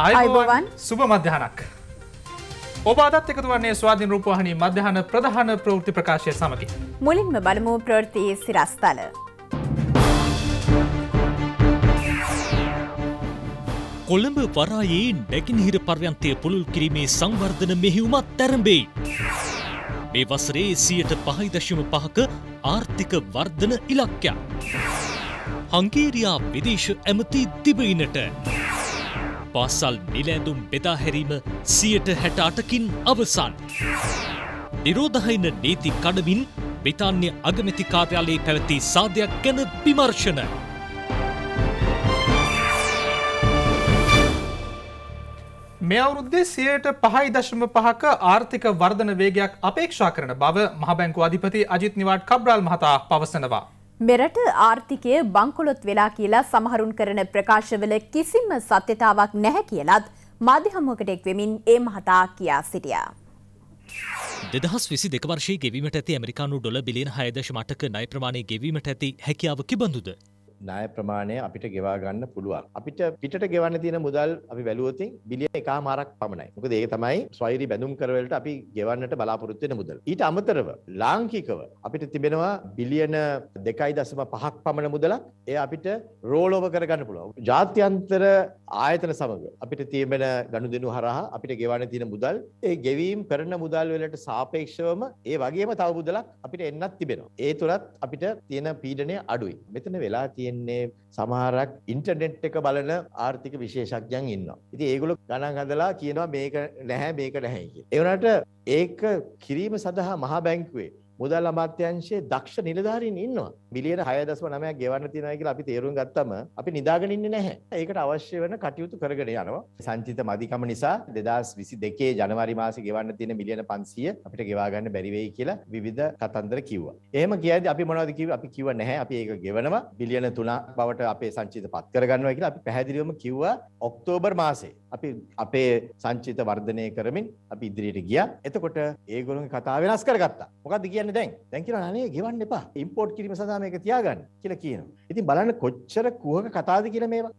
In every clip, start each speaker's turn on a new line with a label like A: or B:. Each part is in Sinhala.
A: අයිබෝවන් සුබ මධ්‍යහනක්. ඔබ අදත් එකතු වන්නේ ස්වාධීන රූපවාහිනී මධ්‍යහන ප්‍රධාන ප්‍රවෘත්ති ප්‍රකාශය සමගින්.
B: මුලින්ම බලමු ප්‍රවෘත්තියේ සිරස්තල.
C: කොළඹ වරායේ නැගිනහිර පර්යන්තය පුළුල් කිරීමේ සංවර්ධන මෙහිවුමත් තැරඹෙයි. මේ වසරේ සියයට පහයිදශම පහක ආර්ථික වර්ධන ඉලක්කයක්. හංගේරයා විදේශ ඇමති තිබයිනට. පාසල් නිලෑඳුම් බෙදාහැරීම සියට හැට අටකින් අවසන්. නිරෝධහයින නීති කඩමින් බ්‍රිතාන්‍ය අගමැති කාර්යාලයේ පැවති සාධයක් ගැන විමර්ශන.
A: මේ අවුරුද්දේ සියයට පහයි දශම පහක ආර්ථික වර්ධන වේගයක් අපේක්ෂා කරන බව මහබැංකු අධිපති අජිත් නිවාට් කබ්‍රාල් මහතා පවසනවා.
B: මෙරට ආර්ථිකය බංකොලොත් වෙලා කියලා සමහරුන් කරන ප්‍රකාශවල කිසිම සත්‍යතාවක් නැහැ කියලත් මාධ්‍යහමුවකට එක්වෙමින් ඒ මහතා කියා සිටියා.
C: දෙදහස් විසි දෙකවර්ශී ගෙවීමට ඇති ඇමරිකානු ඩොල බිලියන හයදශ මටක නය ප්‍රමාණය ගෙවීමට ඇති හැකියාව කිබඳුද
D: ණය ප්‍රමාණය අපිට ගෙවා ගන්න පුළුවන්. අපිට පිටට ගෙවන්න තියෙන මුදල් අපි වැළුවොතින් බිලියන එකමාරක් පමණයි. මොකද ඒක තමයි ස්වෛරි බැඳුම් කරවලට අපි ගෙවන්නට බලාපොරොත්තු වෙන මුදල්. ඊට අමතරව ලාංකිකව අපිට තිබෙනවා බිලියන 2.5ක් පමණ මුදලක්. ඒ අපිට රෝල් ඕවර් කරගන්න පුළුවන්. ජාත්‍යන්තර ආයතන සමග අපිට තියෙන ගනුදෙනු හරහා අපිට ගෙවන්න තියෙන මුදල් ඒ ගෙවීම් කරන මුදල් වලට සාපේක්ෂවම ඒ වගේම තව මුදලක් අපිට එන්නත් තිබෙනවා. ඒ තුලත් අපිට තියෙන පීඩනය අඩුයි. මෙතන වෙලා තියෙන තියෙන්නේ සමහරක් ඉන්ටර්නෙට් එක බලන ආර්ථික විශේෂඥයන් ඉන්නවා. ඉතින් ඒගොල්ලෝ ගණන් හදලා කියනවා මේක නැහැ මේක නැහැ කියලා. ඒ වුණාට ඒක කිරීම සඳහා මහා බැංකුවේ මුදල් අමාත්‍යාංශයේ දක්ෂ නිලධාරීන් ඉන්නවා. බිලියන 6.9ක් ගෙවන්න තියෙනවා කියලා අපි තේරුම් ගත්තම අපි නිදාගෙන ඉන්නේ නැහැ. ඒකට අවශ්‍ය වෙන කටයුතු කරගෙන යනවා. සංචිත මදිකම නිසා 2022 ජනවාරි මාසේ ගෙවන්න තියෙන මිලියන 500 අපිට ගෙවා ගන්න බැරි වෙයි කියලා විවිධ කතන්දර කිව්වා. එහෙම කියද්දි අපි මොනවද කිව්වේ? අපි කිව්ව නැහැ. අපි ඒක ගෙවනවා. බිලියන 3ක් බවට අපේ සංචිත පත් කරගන්නවා කියලා අපි පැහැදිලිවම කිව්වා ඔක්තෝබර් මාසේ. අපි අපේ සංචිත වර්ධනය කරමින් අපි ඉදිරියට ගියා. එතකොට ඒගොල්ලෝගේ කතාව වෙනස් කරගත්තා. මොකද්ද කියන්නේ දැන්? දැන් කියනවා අනේ ගෙවන්න එපා. ඉම්පෝට් කිරීම සඳහා මේක තියාගන්න කියලා කියනවා. ඉතින් බලන්න කොච්චර කුහක කතාවද කියලා මේවා.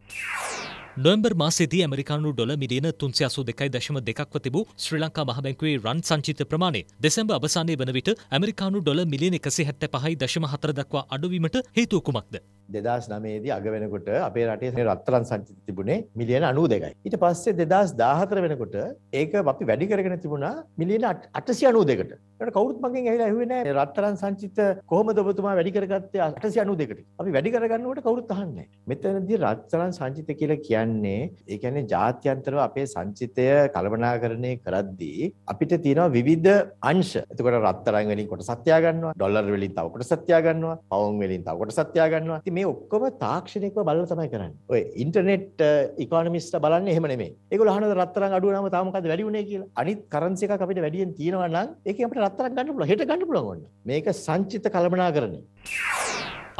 C: නොම්බර් මාසේදී ඇමරිකානු ඩොල මිලියන තුන්සිය අසූ දෙකයි දශම දෙකක්ව තිබූ ශ්‍රී ලංකා මහබැංකුවේ රන් සංචිත ප්‍රමාණය දෙසැම්බර් අවසානයේ වන විට ඇමරිකානු ඩොල මිලියන එකසේ හැත්ත පහයි දශම හතර දක්වා අඩුවීමට
D: හේතුව කුමක්ද? දෙදස් නමේදී අග වෙනකොට අපේ රටේ රත්තරන් සංචිත තිබුණේ මිලියන අනූ දෙකයි. ඊට පස්සේ දෙදස් දාහතර වෙනකොට ඒක අපි වැඩි කරගෙන තිබුණා මිලියන අටසි අනූ දෙකට. ඒකට කවුරුත් මගෙන් ඇහිලා ඇහුවේ නැහැ රත්තරන් සංචිත කොහොමද ඔබතුමා වැඩි කරගත්තේ අටසි අනූ දෙකට. අපි වැඩි කරගන්නකොට කවුරුත් අහන්නේ නැහැ. මෙතනදී රත්තරන් සංචිත කියලා කියන්නේ කියන්නේ ඒ කියන්නේ ජාත්‍යන්තරව අපේ සංචිතය කළමනාකරණය කරද්දී අපිට තියෙනවා විවිධ අංශ. එතකොට රත්තරන් වලින් කොටසක් තියා ගන්නවා, ඩොලර් වලින් තව කොටසක් තියා ගන්නවා, පවුම් වලින් තව කොටසක් තියා ගන්නවා. ඉතින් මේ ඔක්කොම තාක්ෂණිකව බලලා තමයි කරන්නේ. ඔය ඉන්ටර්නෙට් ඉකොනොමිස්ට්ලා uh, බලන්නේ එහෙම නෙමෙයි. ඒගොල්ලෝ අහනවා රත්තරන් අඩු වුණාම තාම මොකද වැඩි වුණේ කියලා. අනිත් කරන්සි එකක් අපිට වැඩියෙන් තියෙනවා නම් ඒකෙන් අපිට රත්තරන් ගන්න පුළුවන්, හෙට ගන්න පුළුවන් ඕන්න. මේක සංචිත කළමනාකරණය.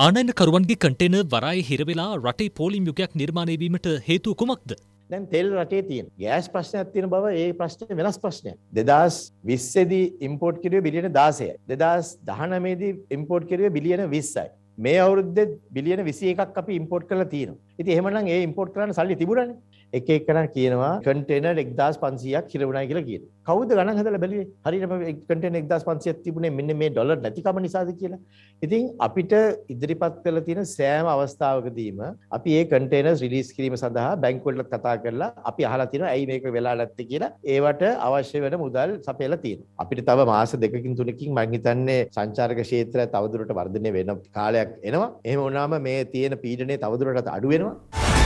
C: ආනයනකරුවන්ගේ කටේන වරයි හිරවෙලා රටේ පෝලිම් යුගයක් නිර්මාණයවීමට හේතු කුමක්ද.
D: දැන් තෙල් රටේ තියෙන් ගෑස් ප්‍රශ්නයක් තියෙන බව ඒ ප්‍රශ්නය වෙනස් ප්‍රශ්නය. දෙදස් විස්සේදී ඉම්පෝට් කිරිය බිලියන දාසය. දෙදස් දහනමේදී ඉම්පෝට් කිරිය බිලියන විස්සයි. මේ අවුරුද්ද බිලියන විසි එකක් අපි ඉම්පෝට් කරලා තියෙනවා. ඉතින් එහෙමනම් ඒ ඉම්පෝට් කරන්න සල්ලි තිබුණනේ. එක එකන කියනවා කටේන එක්දස් පන්සියක් කිරවුණයි කියලා කියන කවද ගන හදල බැලි හරිම කට එක්දස් පන්සියක් තිබුණේ මෙන්න මේ ඩොල නැතිකම නිසාද කියලා ඉතින් අපිට ඉදිරිපත් කළ තියෙන සෑම අවස්ථාවකදීම අපි ඒ කටේනස් රිලිස් කිරීම සඳහා බැංකුවල කතා කරලා අපි අහලා තියෙන ඇයි මේක වෙලා නැත්තේ කියලා ඒවට අවශ්‍ය වෙන මුදල් සපයලා තියෙනවා අපිට තව මාස දෙකකින් තුනකින් මම හිතන්නේ සංචාරක ක්ෂේත්‍රය තවදුරට වර්ධනය වෙන කාලයක් එනවා එහෙම වුණාම මේ තියෙන පීඩනය තවදුරටත් අඩු වෙනවා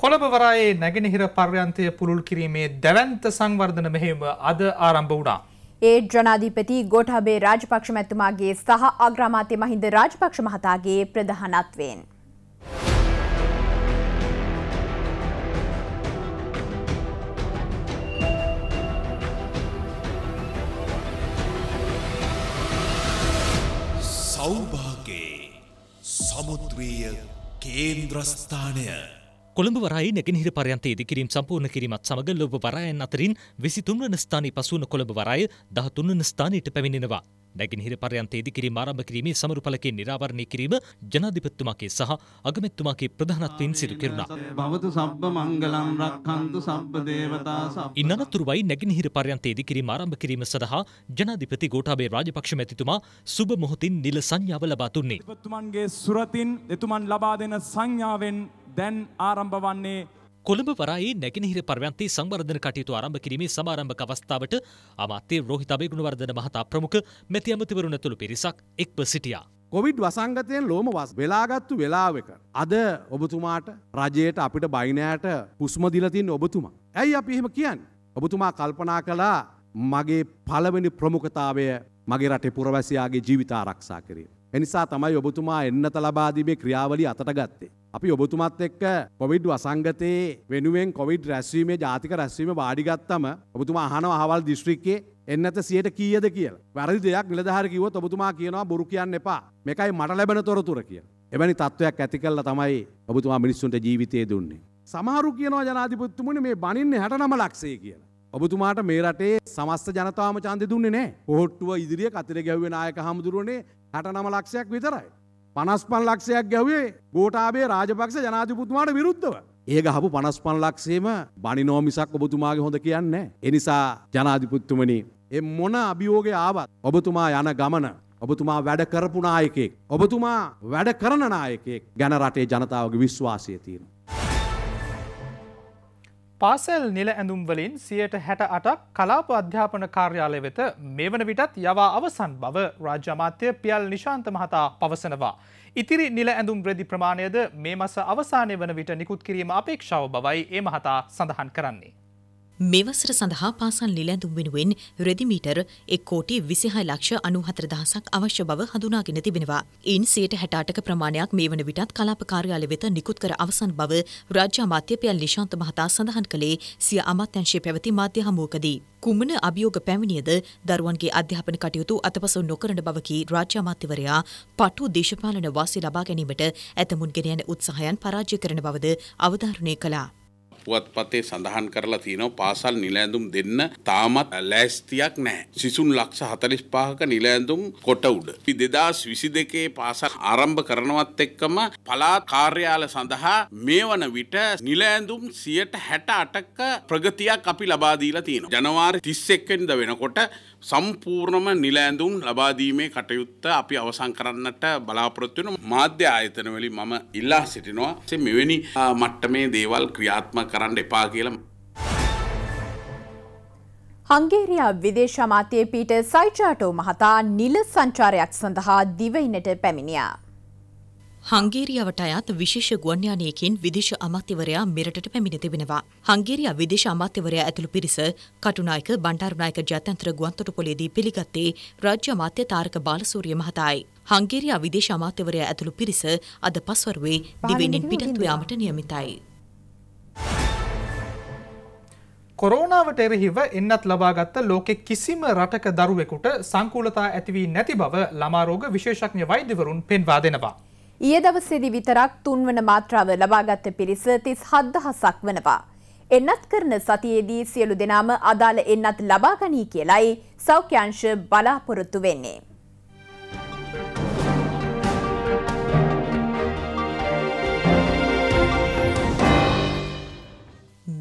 A: කොළඹ වරායේ නැගෙනහිර පර්යන්තය පුළුල් කිරීමේ දැවන්ත සංවර්ධන මෙහෙම අද ආරම්භ වුණා.
B: ඒ ජනාධිපති ගෝඨාභය රාජපක්ෂ මැතිතුමාගේ සහ අග්‍රාමාත්‍ය මහින්ද රාජපක්ෂ මහතාගේ ප්‍රධානත්වයෙන්
E: සෞභාගේ සමුද්‍රීය කේන්ද්‍රස්ථානය
C: කොළඹ වරායේ නැගෙනහිර පරයන්තයේ ඉදිකිරීම් සම්පූර්ණ කිරීමත් සමග ලොව වරායන් අතරින් 23 වන ස්ථානයේ පසු වන කොළඹ වරාය 13 වන ස්ථානයට පැමිණෙනවා. නැගෙනහිර පරයන්තයේ ඉදිකිරීම ආරම්භ කිරීමේ සමරු පළකේ නිරාවරණය කිරීම ජනාධිපතිතුමාගේ සහ අගමැතිතුමාගේ ප්‍රධානත්වයෙන් සිදු කෙරුණා. භවතු
F: සබ්බ මංගලම් රක්ඛන්තු සබ්බ දේවතා සබ්බ.
C: ඉන් අනතුරුවයි නැගෙනහිර පරයන්තයේ ඉදිකිරීම ආරම්භ කිරීම සඳහා ජනාධිපති ගෝඨාභය රාජපක්ෂ මැතිතුමා සුබ මොහොතින් නිල සංඥාව ලබා දුන්නේ. එතුමන්ගේ සුරතින් එතුමන් ලබා දෙන සංඥාවෙන් දැන් ආරම්භ වන්නේ කොළඹ වරායේ නැගෙනහිර පර්වන්තේ සංවර්ධන කටයුතු ආරම්භ කිරීමේ සමාරම්භක අවස්ථාවට අමාත්‍ය රෝහිත අබේගුණවර්ධන මහතා ප්‍රමුඛ මෙති ඇමතිවරුන් ඇතුළු පිරිසක් එක්ව සිටියා.
E: කොවිඩ් වසංගතයෙන් ලෝම වස් වෙලාගත්තු වෙලාවක අද ඔබතුමාට රජයට අපිට බයිනෑට හුස්ම දීලා තින්නේ ඔබතුමා. ඇයි අපි එහෙම කියන්නේ? ඔබතුමා කල්පනා කළා මගේ පළවෙනි ප්‍රමුඛතාවය මගේ රටේ පුරවැසියාගේ ජීවිත ආරක්ෂා කිරීම. එනිසා තමයි ඔබතුමා එන්නත ලබා දීමේ ක්‍රියාවලිය අතට ගත්තේ. අපි ඔබතුමත් එක්ක කොවිඩ් වසංගතයේ වෙනුවෙන් කොවිඩ් රැස්වීමේ ජාතික රැස්වීම වාඩිගත්තම ඔබතුමා අහනවා අහවල් දිස්ත්‍රික්කේ එන්නත සියට කීයද කියලා. වැරදි දෙයක් නිලධාර කිව්වොත් ඔබතුමා කියනවා බොරු කියන්න එපා. මේකයි මට ලැබෙන තොරතුර කියලා. එවැනි තත්ත්වයක් ඇති කළා තමයි ඔබතුමා මිනිස්සුන්ට ජීවිතය දුන්නේ. සමහරු කියනවා ජනාධිපතිතුමනි මේ බණින්නේ 69 ලක්ෂය කියලා. ඔබතුමාට මේ රටේ සමස්ත ජනතාවම ඡන්දෙ දුන්නේ නැහැ. කොහොට්ටුව ඉදිරිය කතර ගැහුවේ නායක හමුදුරුවනේ 69 ලක්ෂයක් විතරයි. පනස්පන් ලක්ෂයක් ගැවේ ගෝටාබේ රාජපක්ෂ ජනාධිපතුමාට විරුද්ධව. ඒ ගහපු පනස්පන් ලක්ෂේම බනිනෝ මිසක් ඔබතුමාගේ හොඳ කියන්න. එනිසා ජනාධිපුත්තුමනි. එ මොන අභියෝගය ආවත් ඔබතුමා යන ගමන. ඔබතුමා වැඩ කරපු නායකෙක්. ඔබතුමා වැඩ කරන නායකෙක් ගැන රටේ ජනතාවගේ විශ්වාසය තියෙන.
A: පාසල් නිල ඇඳුම්වලින් සියයට හැට අටක් කලාප අධ්‍යාපන කාර්යාලය වෙත මේ වන විටත් යවා අවසන් බව රාජ්‍යමාත්‍ය පියල් නිශාන්ත මහතා පවසනවා. ඉතිරි නිල ඇඳුම් ්‍රදි ප්‍රමාණයද මේ මස අවසානය වන විට නිකුත් කිරීම අපේක්ෂාව බවයි ඒ මහතා සඳහන් කරන්නේ.
G: මෙවසර සඳහා පාසල් නිලැඳුම් වෙනුවෙන් රෙදිමීටර් එක් කෝටි විසිහා ලක්ෂ අනුහතර දහසක් අවශ්‍ය බව හඳුනාගෙන තිබෙනවා. ඉන් සියයට හැටාටක ප්‍රමාණයක් මේ වන විටත් කලාප කාර්යාල වෙත නිකුත් කර අවසන් බව රාජ්‍ය අමාත්‍යපයල් නිශාන්ත මහතා සඳහන් කළේ සිය අමාත්‍යංශයේ පැවති මාධ්‍ය හමුවකදී. කුමන අභියෝග පැමිණියද දරුවන්ගේ අධ්‍යාපන කටයුතු අතපසු නොකරන බවකි රාජ්‍ය අමාත්‍යවරයා පටු දේශපාලන වාසි ලබා ගැනීමට ඇතමුන්ගෙන යන උත්සාහයන් පරාජය කරන බවද අවධාරණය කළා.
E: පුවත්පතේ සඳහන් කරලා තියෙනවා පාසල් නිලැඳුම් දෙන්න තාමත් ලෑස්තියක් නැහැ. සිසුන් ලක්ෂ 45ක නිලැඳුම් කොට උඩ. 2022 පාසල් ආරම්භ කරනවත් එක්කම පළාත් කාර්යාල සඳහා මේ වන විට නිලැඳුම් 168ක ප්‍රගතියක් අපි ලබා දීලා තියෙනවා. ජනවාරි 31 වෙනිදා වෙනකොට සම්පූර්ණම නිල ඇඳුම් ලබාදීමේ කටයුත්ත අපි අවසන් කරන්නට බලාපොරොත්තු වෙන මාධ්‍ය ආයතනවලින් මම ඉල්ලා සිටිනවා. මෙවැනි මට්ටමේ දේවල් ක්‍රියාත්මක කරන්න එපා කියලා
B: හංගේරියා විදේශ අමාත්‍ය පීටර් සයිචාටෝ මහතා නිල සංචාරයක් සඳහා දිවයිනට පැමිණියා.
G: හංගේරියාවට අයත් විශේෂ ගුවන්යානයකින් විදේශ අමාත්‍යවරයා මෙරටට පැමිණ තිබෙනවා. හංගේරියා විදේශ අමාත්‍යවරයා ඇතුළු පිරිස කටුනායක බණ්ඩාරනායක ජාත්‍යන්තර ගුවන්තොටුපොලේදී පිළිගත්තේ රාජ්‍ය අමාත්‍ය තාරක බාලසූරිය මහතායි. හංගේරියා විදේශ අමාත්‍යවරයා ඇතුළු පිරිස අද පස්වරුවේ දිවෙනින් පිටත්ව යාමට නියමිතයි. කොරෝනාවට එරෙහිව එන්නත් ලබාගත්ත ලෝකෙ
A: කිසිම රටක දරුවෙකුට සංකූලතා ඇතිවී නැති බව ළමාරෝග විශේෂඥ වෛද්‍යවරුන් පෙන්වා දෙනවා.
B: ඊය දවසේදී විතරක් තුන්වන මාත්‍රාව ලබාගත් පිරිස 37000ක් වෙනවා. එන්නත් කරන සතියේදී සියලු දෙනාම අදාළ එන්නත් ලබා ගනී කියලයි සෞඛ්‍යාංශ බලාපොරොත්තු වෙන්නේ.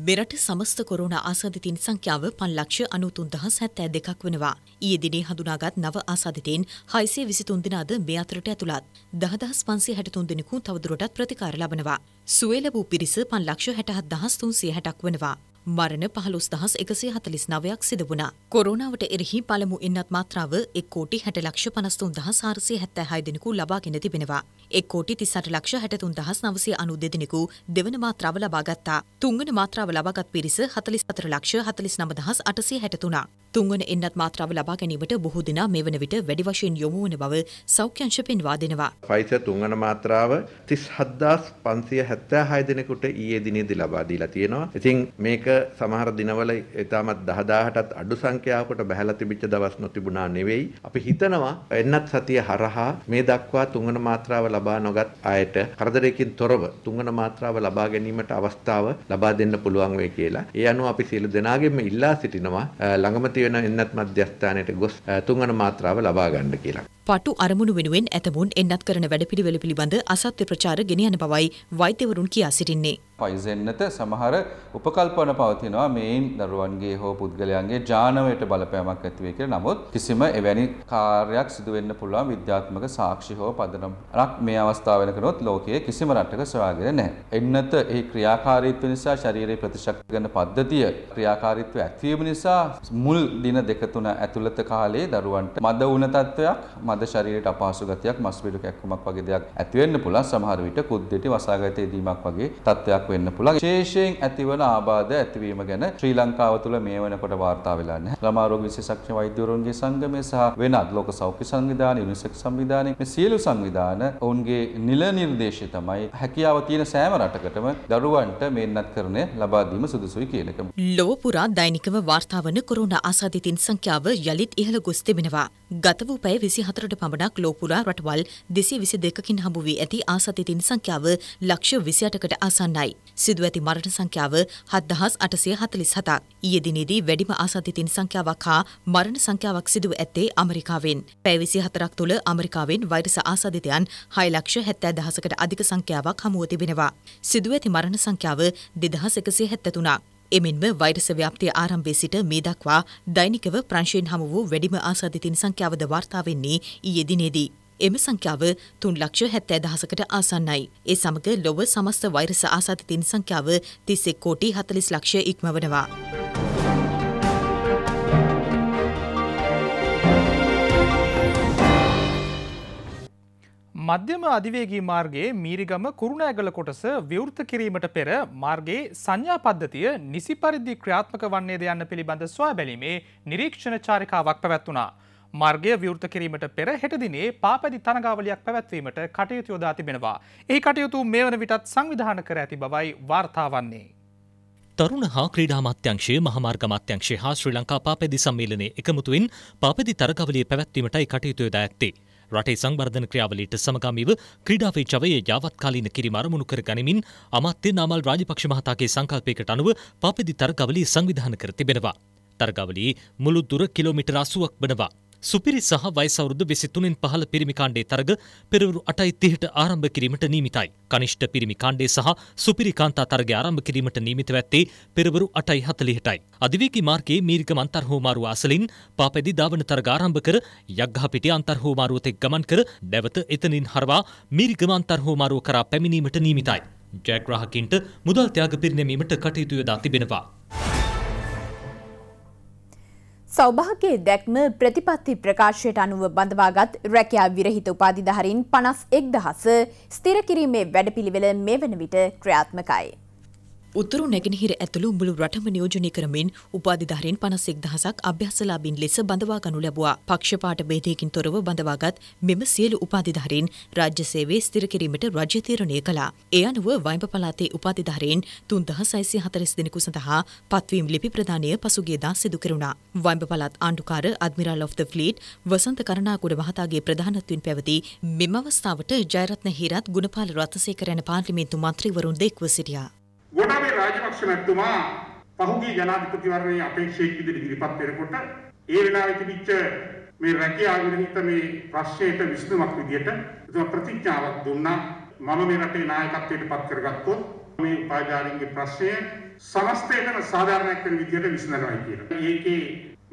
G: මෙරට සමස්ත කොරුණ ආසාධිතින් සංඛ්‍යාව පන්ලක්ෂ අනුතුන්දහස් හැත්තෑ දෙකක් වෙනවා. ඊයේ දිනේ හඳුනාගත් නව ආසාධිතයෙන් හයිසේ විසිතුන් දෙනාද මේ අතරට ඇතුළත්. දහදහස් පන්සේ හැටතුන් දෙනෙකු තවදුරටත් ප්‍රතිකාර ලබනවා. සුවේ ලැබූ පිරිස පන්ලක්ෂ හැටහත් දහස් තුන්සේ හැටක් වෙනවා. මරණ පහළොස් දහස් එකසේ හතලිස් නවයක් සිද වුණා. කොරෝනාවට එරෙහි පළමු එන්නත් මාත්‍රාව එක් කෝටි හැට ලක්ෂ පනස්තුන් දහස් හාරසය හැත්තෑ හය දෙනෙකු ලබාගෙන තිබෙනවා. එක් කෝටි තිසට ලක්ෂ හැටතුන් දහස් නවසේ අනු දෙදෙනෙකු දෙවන මාත්‍රාව ලබාගත්තා. තුන්ගන මාත්‍රාව ලබාගත් පිරිස හතලිස් අතර ලක්ෂ හතලිස් නමදහස් අටසේ හැටතුනා. තුන්වන එන්නත් මාත්‍රාව ලබා ගැනීමට බොහෝ දෙනා මෙවන විට වැඩි වශයෙන් යොමු වන බව සෞඛ්‍යංශ පෙන්වා දෙනවා.
E: ෆයිසර් තුන්වන මාත්‍රාව 37576 දෙනෙකුට ඊයේ දිනේදී ලබා දීලා තියෙනවා. ඉතින් මේක සමහර දිනවල ඉතාමත් 10000ටත් අඩු සංඛ්‍යාවකට බහැලා තිබිච්ච දවස් නොතිබුණා නෙවෙයි. අපි හිතනවා එන්නත් සතිය හරහා මේ දක්වා තුන්වන මාත්‍රාව ලබා නොගත් අයට කරදරයකින් තොරව තුන්වන මාත්‍රාව ලබා ගැනීමට අවස්ථාව ලබා දෙන්න පුළුවන් වෙයි කියලා. ඒ අනුව අපි සියලු දෙනාගෙම ඉල්ලා සිටිනවා ළඟම තියෙන එන්නත් මධ්‍යස්ථානයට ගොස් තුන්වන මාත්‍රාව ලබා ගන්න කියලා.
G: පටු අරමුණු වෙනුවෙන් ඇතමුන් එන්නත් කරන වැඩපිළිවෙල පිළිබඳ අසත්‍ය ප්‍රචාර ගෙන යන බවයි වෛද්‍යවරුන් කියා සිටින්නේ.
A: පයිසෙන්නත සමහර උපකල්පන පා පවතිනවා මෙයින් දරුවන්ගේ හෝ පුද්ගලයන්ගේ ජානවයට බලපෑමක් ඇතිවේ කියලා. නමුත් කිසිම එවැනි කාර්යයක් සිදු වෙන්න පුළුවන් විද්‍යාත්මක සාක්ෂි හෝ පදනමක් මේ අවස්ථාව වෙනකනොත් ලෝකයේ කිසිම රටක සොයාගෙන නැහැ. එන්නත ඒ ක්‍රියාකාරීත්වය නිසා ශරීරයේ ප්‍රතිශක්ති ගන්න පද්ධතිය ක්‍රියාකාරීත්වය ඇතිවීම නිසා මුල් දින දෙක තුන ඇතුළත කාලයේ දරුවන්ට මද වුණ තත්වයක්, මද ශරීරයට අපහසු ගතියක්, මස් පිඩු කැක්කුමක් වගේ දෙයක් ඇති වෙන්න පුළුවන්. සමහර විට කුද්දෙටි වසාගතයේදීමක් වගේ තත්වයක් වෙන්න පුළුවන්. විශේෂයෙන් ඇතිවන ආබාධ ඇති ඇතිවීම ගැන ශ්‍රී ලංකාව තුළ මේ වෙනකොට වාර්තා වෙලා නැහැ. ළමා රෝග විශේෂඥ වෛද්‍යවරුන්ගේ සංගමය සහ වෙනත් ලෝක සෞඛ්‍ය සංවිධාන, යුනිසෙක් සංවිධානය මේ සියලු සංවිධාන ඔවුන්ගේ නිල නිර්දේශය තමයි හැකියාව තියෙන සෑම රටකටම දරුවන්ට මෙන්නත් කරන ලබා දීම සුදුසුයි කියන එක.
G: ලොව පුරා දෛනිකව වාර්තාවන කොරුණ ආසාධිතින් සංඛ්‍යාව යළිත් ඉහළ ගොස් තිබෙනවා. ගත වූ පැය 24ට පමණක් ලෝපුරා රටවල් 222කින් හමු වී ඇති ආසතිතින් සංඛ්‍යාව ලක්ෂ 28කට ආසන්නයි. සිදු ඇති මරණ සංඛ්‍යාව 7800 අටසය හතලිස් හතක්. ඊයේ දිනේදී වැඩිම ආසාධිතින් සංඛ්‍යාවක් හා මරණ සංඛ්‍යාවක් සිදුව ඇත්තේ අමරිකාවෙන්. පැවිසි හතරක් තුළ අමරිකාවෙන් වෛරස ආසාධිතයන් හයලක්ෂ හැත්තෑ දහසකට අධික සංඛ්‍යාවක් හමුව තිබෙනවා. සිදුව ඇති මරණ සංඛ්‍යාව දෙදහස එකසේ හැත්තතුනා. එමෙන්ම වෛරස ව්‍යාප්තිය ආරම්භය සිට මේ දක්වා දෛනිකව ප්‍රංශයෙන් හමු වූ වැඩිම ආසාධිතින් සංඛ්‍යාවද වාර්තා වෙන්නේ ඊයේ දිනේදී. එම සංඛ්‍යාව තුන් ලක්ෂ හැත්තෑ දහසකට ආසන්නයි. ඒ සමඟ ලොව සමස්ත වෛරස ආසාධතින් සංඛ්‍යාව තිස්සෙක් කෝටි හතලිස් ලක්ෂය ඉක්මවනවා.
A: මධ්‍යම අධිවේගී මාර්ගයේ මීරිගම කුරුණෑගල කොටස විවෘත කිරීමට පෙර මාර්ගයේ සංඥා පද්ධතිය නිසි පරිදි ක්‍රියාත්මක වන්නේද යන්න පිළිබඳ ස්වා බැලීමේ නිරීක්ෂණ චාරිකාවක් පැවැත්වනා. මාර්ගය විවෘත කිරීමට පෙර හෙටදිනේ පාපැදි තනගාවලියක් පැවැත්වීමට කටයුතු යොදා තිබෙනවා. එහි කටයුතු මේ වන විටත් සංවිධාන කර ඇති බවයි වාර්තාවන්නේ.
C: තරුණ හා ක්‍රීඩා මාත්‍යංශයේ මහමාර්ග මාත්‍යංශයේ හා ශ්‍රී ලංකා පාපැදි සම්මේලනයේ එකමුතුවෙන් පාපැදි තරගාවලිය පැවැත්වීමටයි කටයුතු යොදා ඇත්තේ. රටේ සංවර්ධන ක්‍රියාවලියට සමගාමීව ක්‍රීඩාවේ ජවයේ යාවත්කාලීන කිරීම අරමුණු කර ගනිමින් අමාත්‍ය නාමල් රාජපක්ෂ මහතාගේ සංකල්පයකට අනුව පාපැදි තරගාවලිය සංවිධාන කර තිබෙනවා. තරගාවලියේ මුළු දුර කිලෝමීටර 80ක් වනවා. සුපිරි සහ වයිසවරුදු විසිතුනින් පහළ පිරිමි කාණ්ඩේ තරග පෙරවරු අටයි තිහට ආරම්භ කිරීමට නීමිතයි. කනිෂ්ඨ පිරිමි කාණ්ඩේ සහ සුපිරි කාන්තා තරග ආරම්භ කිරීමට නීමිත වැත්තේ පෙරවරු අටයි හතලිහටයි. අධිවේකී මාර්ගයේ මීර්ගම අන්තර්හෝමාරුව අසලින් පාපැදි දාවන තරග ආරම්භ කර යක්ගහපිටිය අන්තර්හෝමාරුව තෙක් ගමන් කර නැවත එතනින් හරවා මීර්ගම අන්තර්හෝමාරුව කරා පැමිණීමට නීමිතයි. ජයග්‍රාහකින්ට මුදල් ත්‍යාග පිරිනැමීමට කටයුතු යොදා තිබෙනවා.
B: සෞභාගයේ දැක්ම ප්‍රතිපත්ති ප්‍රකාශයට අනුව බඳවාගත් රැකියා විරහිත උපාධිධාරීන් 51000 ස්ථිර කිරීමේ වැඩපිළිවෙල මේ වන විට ක්‍රියාත්මකයි.
G: උතුරු නැගෙනහිර ඇතුළු මුළු රටම නියෝජනය කරමින් උපාධිධාරීන් පනසෙක් දහසක් අභ්‍යසලාබින් ලෙස බඳවා ගනු ලැබවා පක්ෂපාට බේදයකින් තොරව බඳවාගත් මෙම සියලු උපාධිධාරීන් රාජ්‍ය සේවේ ස්තිර කිරීමට රජ්‍ය තීරණය කළා. ඒ අනුව වයිඹ පලාතේ උපාධිධාරීන් තුන්දහ සයිසිය හතරස් දෙනෙකු සඳහා පත්වීම් ලිපි ප්‍රධානය පසුගියදා සිදු කරුණා. වයිඹ පලාත් ආණ්ඩුකාර admiral of the fleet Wasantha Karannagoda මහතාගේ ප්‍රධානත්වෙන් පැවති මෙම අවස්ථාවට ජයරත්න හිරත් ගුණපාල රත්සේකරයන පාර්ලිමේන්තු මන්ත්‍රීවරුන් දෙක්ව සිටියා.
C: ගොඩාවේ
A: රාජපක්ෂ මැතිතුමා පහුගිය ජනාධිපතිවරණයේ අපේක්ෂක විදිහට ඉදිරිපත් වෙනකොට ඒ වෙලාවේ තිබිච්ච මේ රැකියාව විරහිත මේ ප්‍රශ්නයට විසඳුමක් විදිහට ප්‍රතිඥාවක් දුන්නා මම මේ රටේ නායකත්වයට පත් කරගත්තොත් මේ උපාධිධාරීන්ගේ ප්‍රශ්නය සමස්තයටම සාධාරණයක් වෙන විදිහට විසඳනවා කියලා. ඒකේ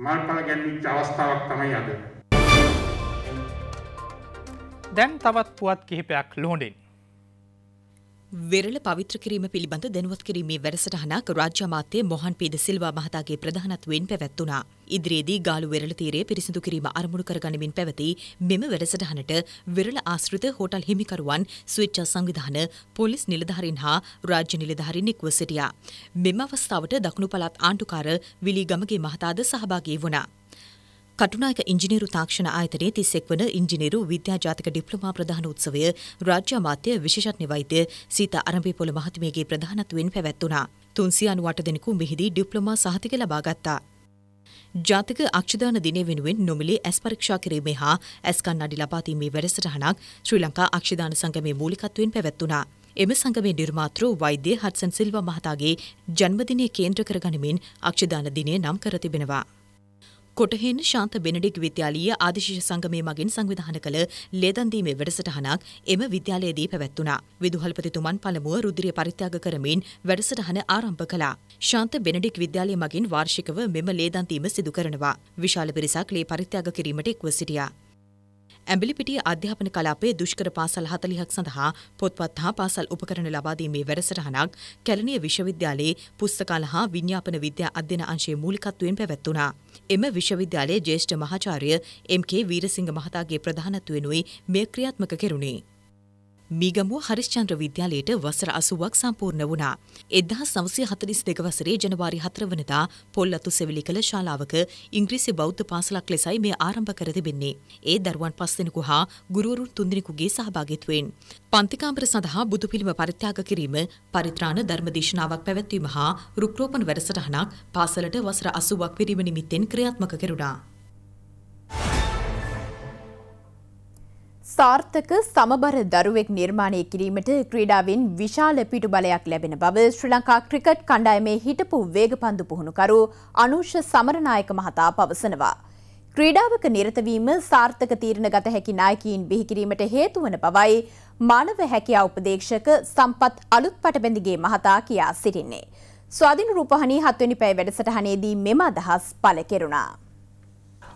A: මාල්පල ගැන්විච්ච අවස්ථාවක් තමයි අද. දැන් තවත් පුවත්
G: කිහිපයක් ලෝඩෙන්. වෙරළ පවිත්‍ර කිරීම පිළිබඳ දැනුවත් කිරීමේ වැඩසටහනක් රාජ්‍ය අමාත්‍ය මොහන් පීද සිල්වා මහතාගේ ප්‍රධානත්වයෙන් පැවැත්වුණා. ඉදිරියේදී ගාලු වෙරළ තීරය පිරිසිදු කිරීම අරමුණු කරගනිමින් පැවති මෙම වැඩසටහනට වෙරළ ආශ්‍රිත හෝටල් හිමිකරුවන්, ස්විච්චා සංවිධාන, පොලිස් නිලධාරීන් හා රාජ්‍ය නිලධාරීන් එක්ව සිටියා. මෙම අවස්ථාවට දකුණු පළාත් ආණ්ඩුකාර විලී ගමගේ මහතාද සහභාගී වුණා. කටුනායක ඉංජිනේරු තාක්ෂණ ආයතනයේ 31 වන ඉංජිනේරු විද්‍යාජාතික ඩිප්ලෝමා ප්‍රධාන උත්සවය රාජ්‍ය අමාත්‍ය විශේෂඥ වෛද්‍ය සීතා අරඹේපොළ මහත්මියගේ ප්‍රධානත්වයෙන් පැවැත්වුණා. 398 දෙනෙකු මෙහිදී ඩිප්ලෝමා සහතික ලබා ගත්තා. ජාතික අක්ෂදාන දිනය වෙනුවෙන් නොමිලේ ඇස් පරීක්ෂා කිරීමේ හා ඇස් කණ්ණාඩි ලබා දීමේ වැඩසටහනක් ශ්‍රී ලංකා අක්ෂදාන සංගමේ මූලිකත්වයෙන් පැවැත්වුණා. එම සංගමේ නිර්මාතෘ වෛද්‍ය හත්සන් සිල්වා මහතාගේ ජන්මදිනය කේන්ද්‍ර කරගනිමින් අක්ෂදාන දිනය නම් කර තිබෙනවා. කොටහෙන් ශාන්ත බෙනඩික් විද්‍යාලීය ආදිශිෂ සංගමය මගින් සංවිධාන කළ ලේදන්දීමේ වැඩසටහනක් එම විද්‍යාලයේදී පැවැත්වුණා. විදුහල්පතිතුමන් පළමුුව රුදිරිය පරිත්‍යාග කරමින් වැඩසටහන ආරම්භ කළා. ශාන්ත බෙනඩික් විද්‍යාලය මගින් වාර්ෂිකව මෙම ලේදන්තීම සිදු කරනවා. විශාල පිරිසක් ලේ පරිත්‍යාග කිරීමට එක්ව සිටියා. ඇඹිලිපිටිය අධ්‍යාපන කලාපයේ දුෂ්කර පාසල් 40ක් සඳහා පොත්පත් හා පාසල් උපකරණ ලබා දීමේ වැඩසටහනක් කැලණිය විශ්වවිද්‍යාලයේ පුස්තකාල හා විඤ්ඤාපන විද්‍යා අධ්‍යන අංශයේ මූලිකත්වයෙන් පැවැත්වුණා. එම විශ්වවිද්‍යාලයේ ජ්‍යෙෂ්ඨ මහාචාර්ය එම්.කේ. වීරසිංහ මහතාගේ ප්‍රධානත්වයෙන් මෙය ක්‍රියාත්මක කෙරුණේ. මීගමුව හරිශ්චන්ද්‍ර විද්‍යාලයට වසර අසුවක් සම්පූර්ණ වුණා. එදහස් නවසය හතලිස් දෙක වසරේ ජනවාරි හතරවනදා පොල් අතු සෙවිලි කළ ශාලාවක ඉංග්‍රීසි බෞද්ධ පාසලක් ලෙසයි මේ ආරම්භ කර තිබෙන්නේ. ඒ දරුවන් පස්දෙනෙකු හා ගුරුවරුන් තුන්දෙනෙකුගේ සහභාගිත්වයෙන්. පන්තිකාම්පර සඳහා බුදු පිළිම පරිත්‍යාග කිරීම, පරිත්‍රාණ ධර්මදේශනාවක් පැවැත්වීම හා රුක්රෝපණ වැඩසටහනක් පාසලට වසර අසුවක් පිරීම නිමිත්තෙන් ක්‍රියාත්මක කෙරුණා.
B: සාර්ථක සමබර දරුවෙක් නිර්මාණය කිරීමට ක්‍රීඩාවෙන් විශාල පිටු බලයක් ලැබෙන බව ශ්‍රී ලංකා ක්‍රිකට් කණ්ඩායමේ හිටපු වේගපන්දු පුහුණුකරු අනුෂ සමරනායක මහතා පවසනවා. ක්‍රීඩාවක නිරතවීම සාර්ථක තීරණ ගත හැකි නායකීන් බිහිකිරීමට හේතු වන බවයි මානව හැකියා උපදේශක සම්පත් අලුත් පටබැඳිගේ මහතා කියා සිටින්නේ. ස්වාධින රූපහණී හත්වනි පැය වැඩසටහනේදී මෙම අදහස් පළ කෙරුණා.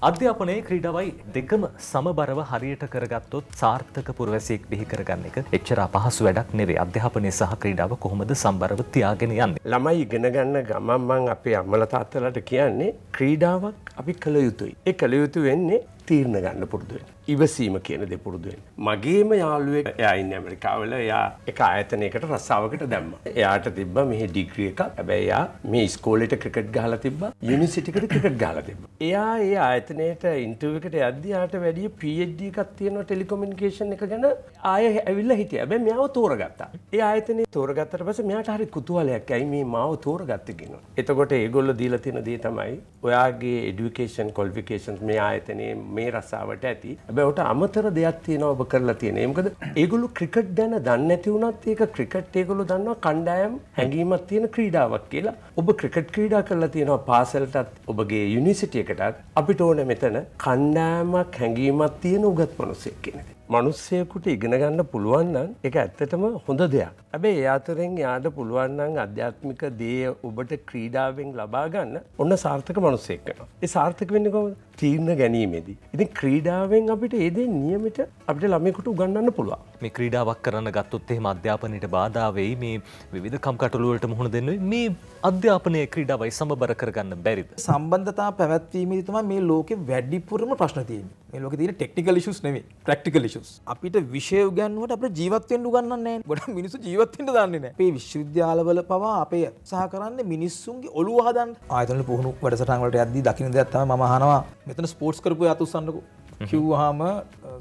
C: අධ්‍යාපනයේ ක්‍රීඩාවයි දෙකම සමබරව හරියට කරගත්තොත් සාර්ථක පුරවැසියෙක් බිහි කරගන්න එක එච්චර අපහසු වැඩක් නෙවේ අධ්‍යාපනය සහ ක්‍රීඩාව කොහොමද සම්බරව තියාගෙන යන්නේ.
H: ළමයි ඉගෙන ගන්න ගමන් මං අපේ අම්මල තාත්තලාට කියන්නේ ක්‍රීඩාවක් අපි කළ යුතුයි. ඒ කළ යුතු වෙන්නේ තීරණ ගන්න පුරුදු වෙන්න. ඉවසීම කියන දෙපුරුදුවෙන්. මගේම යාළුවෙක් එයයින් ඇමරිකාවල එයා එක ආයතනයකට රස්සාාවකට දැම්ම. එයාට තිබ මෙහි ඩිග්‍රිය එකක් ඇබැයියා මේ ස්කෝලට ක්‍රකට් ගහල තිබ යුනිසිටිකට ක්‍රකට් ගාල තිබ. එයා ඒ ආයතනයට ඉන්ටුවකට අධ්‍යයාට වැඩිය පියඩ්ඩ එකක් තියෙනවා ටෙලිකොමිනිකේෂන් එක ගැන ආය ඇවිල්ල හිටිය ඇබැ මෙයාව තෝරගත්තා. ඒ ආයතන තෝරගත්තර පස මෙයාට හරි කුතුවලයක් ඇයි මේ මාව තෝරගත්තගෙන. එතකොට ඒගොල්ල දීල තින දේ තමයි ඔයාගේ එඩිකේෂන් කොල්ෆිකේෂන් මේ ආයතනය මේ රස්සාාවට ඇති ඇ හැබැවට අමතර දෙයක් තියෙනවා ඔබ කරලා තියෙන ඒමකද ඒගොලු ක්‍රිකට් දැන දන්න ඇති වුණත් ඒක ක්‍රිකට් ඒගොලු දන්නවා කණ්ඩායම් හැඟීමත් තියෙන ක්‍රීඩාවක් කියලා ඔබ ක්‍රිකට් ක්‍රීඩා කරලා තියෙනවා පාසල්ටත් ඔබගේ යුනිසිටියකටත් අපිට ඕන මෙතන කණ්ඩායමක් හැඟීමත් තියෙන උගත් මනුස්සෙක් කෙනෙක් මනුස්සයකුට ඉගෙන ගන්න පුළුවන් නම් එක ඇත්තටම හොඳ දෙයක්. හැබැයි එයාතරෙන් යාට පුළුවන් නම් අධ්‍යාත්මික දේ ඔබට ක්‍රීඩාවෙන් ලබා ගන්න ඔන්න සාර්ථක මනුස්සයෙක් වෙනවා. ඒ සාර්ථක වෙන්නේ කොහොමද?
C: තීරණ ගැනීමේදී.
H: ඉතින් ක්‍රීඩාවෙන් අපිට ඒ දේ නියමිත අපිට ළමයෙකුට උගන්වන්න පුළුවන්.
C: මේ ක්‍රීඩාවක් කරන්න ගත්තොත් එහෙම අධ්‍යාපනයට බාධා වෙයි. මේ විවිධ කම්කටොළු වලට මුහුණ දෙන්න මේ අධ්‍යාපනය ක්‍රීඩාවයි සමබර කරගන්න බැරිද?
F: සම්බන්ධතා පැවැත්වීමේදී තමයි මේ ලෝකේ වැඩිපුරම ප්‍රශ්න තියෙන්නේ. මේ ලෝකේ තියෙන ටෙක්නිකල් ඉෂුස් නෙමෙයි, ප්‍රැක්ටිකල් ඉෂුස්. ඉෂුස් අපිට විෂය උගන්වට අප ජීවත්තෙන් උගන්නන්නේ ගොඩ මිනිසු ජීවත්තෙන්ට දන්නන අපේ විශ්වවිද්‍යාලවල පවා අපේ සහ කරන්න මිනිස්සුන්ගේ ඔලු හදන් ආතන පුහුණු වැඩසටන්වලට ඇද දකින දෙයක්ත්තම මහනවා මෙතන ස්පෝට්ස් කරපු අතුසන්නකු කිව්හාම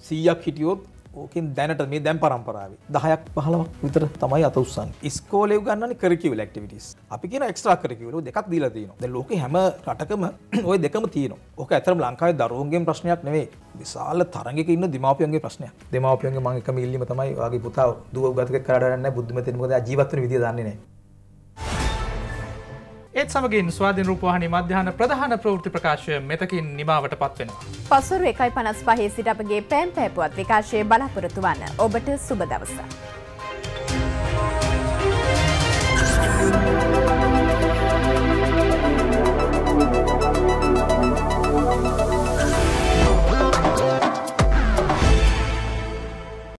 F: සීයක් හිටියොත් ඕකින් දැනට මේ දැම් පරම්පරාව දහයක් පහලක් විතර තමයි අතඋත්සන් ස්කෝලය ගන්න කරකිවල ක්ටිවිටස් අපි කියන ක්ස්ට්‍රා කරකිවල දෙකක් දීල තියන ද ලෝක හැම රටකම ඔය දෙකම තියන ඕක ඇතරම් ලංකායි දරුවන්ගේ ප්‍රශ්නයක් නෙවේ විශාල තරගෙක ඉන්න දෙමාපියන්ගේ ප්‍රශ්නය දෙමාපියන්ගේ මංක ඉල්ලිම තමයි වගේ පුතාව දුව ගතක කරන්න බුද්ධමතෙන් ොද ජීවත්ව විදි දන්නේ
A: ඒත් සමගින් ස්වාධීන රූපවාහිනී මධ්‍යහන ප්‍රධාන ප්‍රවෘත්ති ප්‍රකාශය මෙතකින් නිමාවට පත්වෙනවා.
B: පසුරු 1.55 සිට අපගේ පෑම් පෑපුවත් විකාශයේ බලාපොරොත්තු වන්න ඔබට සුබ දවසක්.